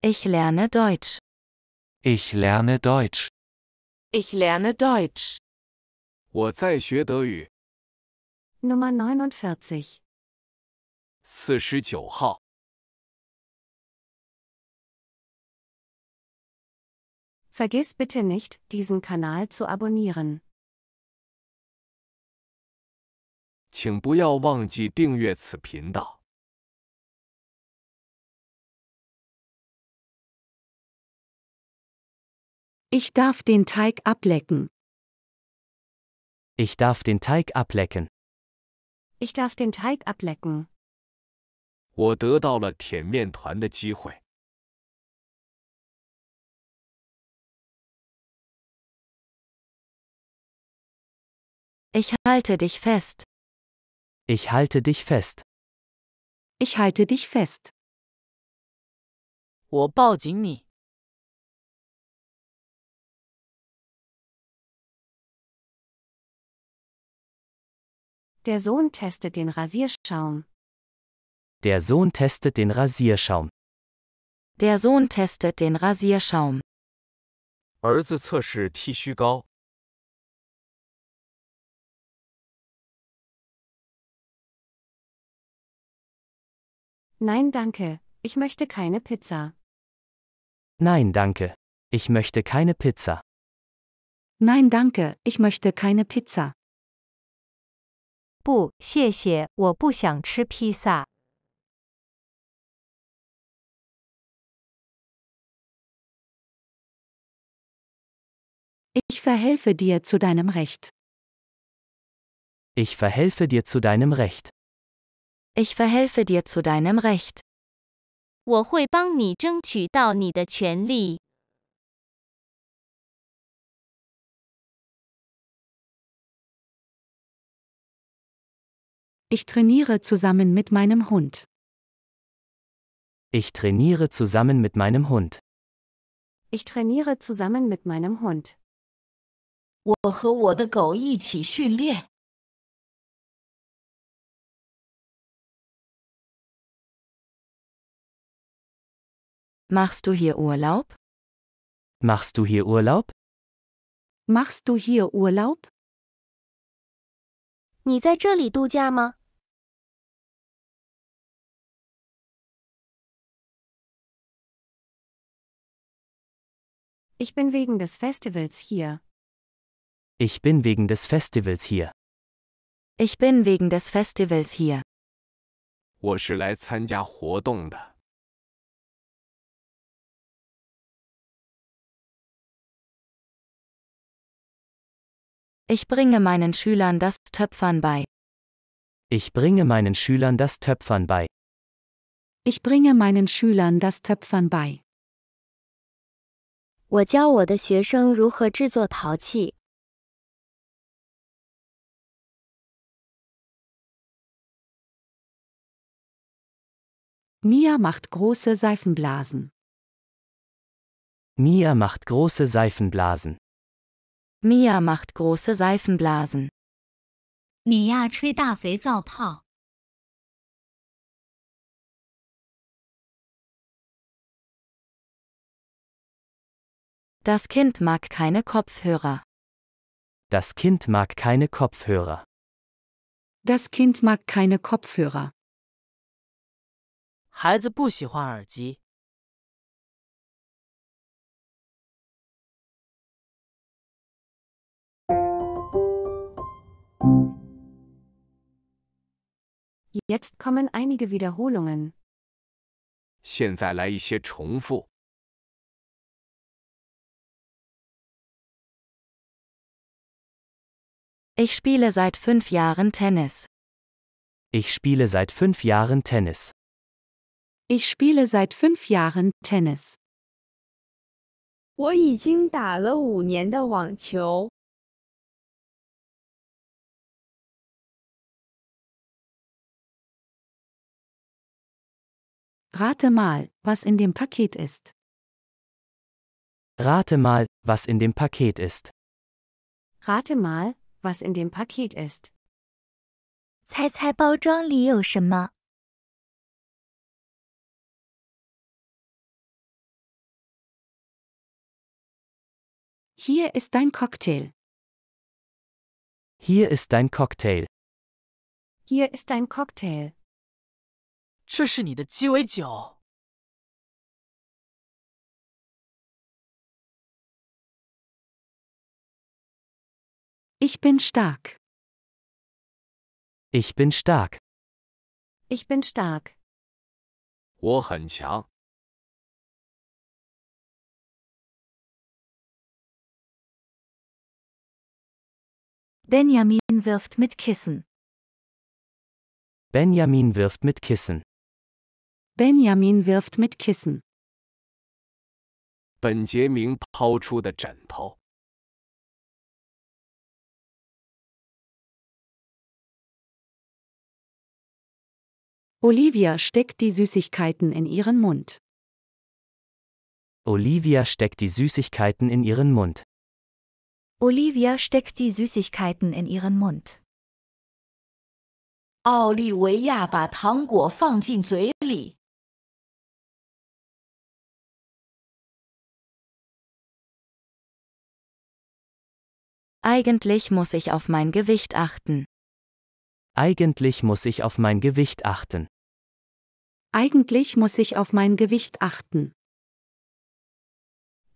Ich lerne Deutsch. Ich lerne Deutsch. Ich lerne Deutsch. 我在学德语。Nummer 49. Vergiss bitte nicht, diesen Kanal zu abonnieren. 请不要忘记订阅此频道。Ich darf den Teig ablecken. Ich darf den Teig ablecken. Ich darf den Teig ablecken. 我得到了舔面团的机会。Ich halte dich fest. Ich halte dich fest. Ich halte dich fest. 我抱紧你。Der Sohn testet den Rasierschaum. Der Sohn testet den Rasierschaum. Der Sohn testet den Rasierschaum. Nein, danke. Ich möchte keine Pizza. Nein, danke. Ich möchte keine Pizza. Nein, danke. Ich möchte keine Pizza. 不，谢谢，我不想吃披萨。Ich verhelfe dir zu deinem Recht. Ich verhelfe dir zu deinem Recht. Ich verhelfe dir zu deinem Recht. 我会帮你争取到你的权利。Ich trainiere zusammen mit meinem Hund. Ich trainiere zusammen mit meinem Hund. Ich trainiere zusammen mit meinem Hund. Machst du hier Urlaub? Machst du hier Urlaub? Machst du hier Urlaub? 你在这里度假吗？Ich bin wegen des Festivals hier. Ich bin wegen des Festivals hier. Ich bin wegen des Festivals hier. 我是来参加活动的。Ich bringe meinen Schülern das Töpfern bei. Ich bringe meinen Schülern das Töpfern bei. Ich bringe meinen Schülern das Töpfern bei. 我教我的学生如何制作陶器。Mia macht große Seifenblasen。Mia macht große Seifenblasen。Mia macht große Seifenblasen。Mia 吹大肥皂泡。Das Kind mag keine Kopfhörer. Das Kind mag keine Kopfhörer. Das Kind mag keine Kopfhörer. Jetzt kommen einige Wiederholungen. 现在来一些重复。Ich spiele seit fünf Jahren Tennis. Ich spiele seit fünf Jahren Tennis. Ich spiele seit fünf Jahren Tennis. Rate mal, was in dem Paket ist. Rate mal, was in dem Paket ist. Rate mal, was in dem Paket ist. 猜猜包装里有什么? Hier ist dein Cocktail. Hier ist dein Cocktail. Hier ist dein Cocktail. 这是你的鸡尾酒。Ich bin stark. Ich bin stark. Ich bin stark. 我很强。Benjamin wirft mit Kissen. Benjamin wirft mit Kissen. Benjamin wirft mit Kissen. Benjamin 本杰明抛出的枕头。Olivia steckt die Süßigkeiten in ihren Mund. Olivia steckt die Süßigkeiten in ihren Mund. Olivia steckt die Süßigkeiten in ihren Mund. Eigentlich muss ich auf mein Gewicht achten. Eigentlich muss ich auf mein Gewicht achten. Eigentlich muss ich auf mein Gewicht achten.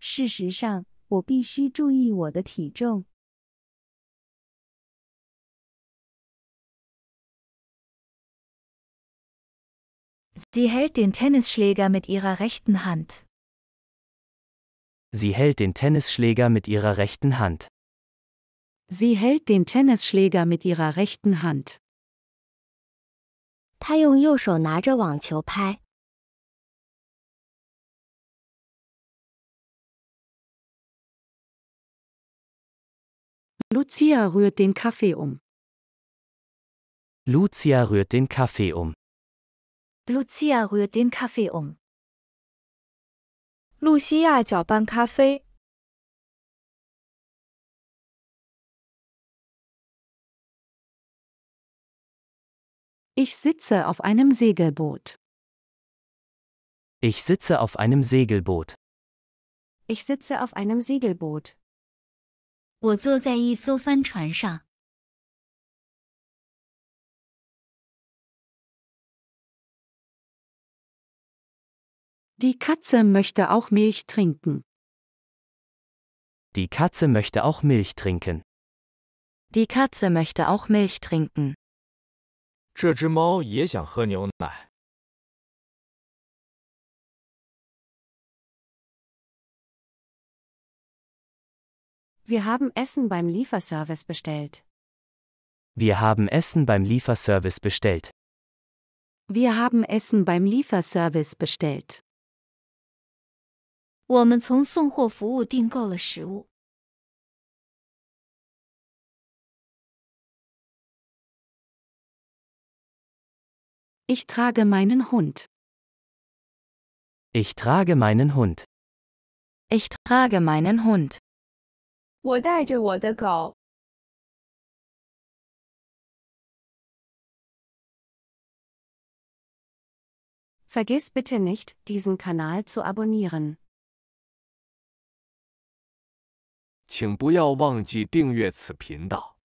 事实上，我必须注意我的体重。Sie hält den Tennisschläger mit ihrer rechten Hand. Sie hält den Tennisschläger mit ihrer rechten Hand. Sie hält den Tennisschläger mit ihrer rechten Hand. 他用右手拿着网球拍。Lucia rührt den Kaffee um. Lucia rührt den Kaffee um. Lucia rührt den Kaffee um. 露西亚搅拌咖啡。Ich sitze auf einem Segelboot. Ich sitze auf einem Segelboot. Ich sitze auf einem Segelboot. Die Katze möchte auch Milch trinken. Die Katze möchte auch Milch trinken. Die Katze möchte auch Milch trinken. 这只猫也想喝牛奶。Wir haben Essen beim Lieferservice bestellt. Wir haben Essen beim Lieferservice bestellt. Wir haben Essen beim Lieferservice bestellt. 我们从送货服务订购了食物。Ich trage meinen Hund. Ich trage meinen Hund. Ich trage meinen Hund. Vergiss bitte nicht, diesen Kanal zu abonnieren. 请不要忘记订阅此频道。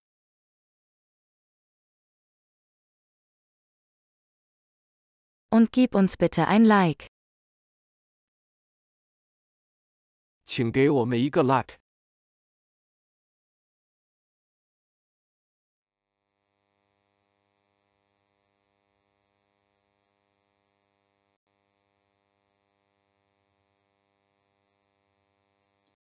und gib uns bitte ein Like. 请给我们一个 like。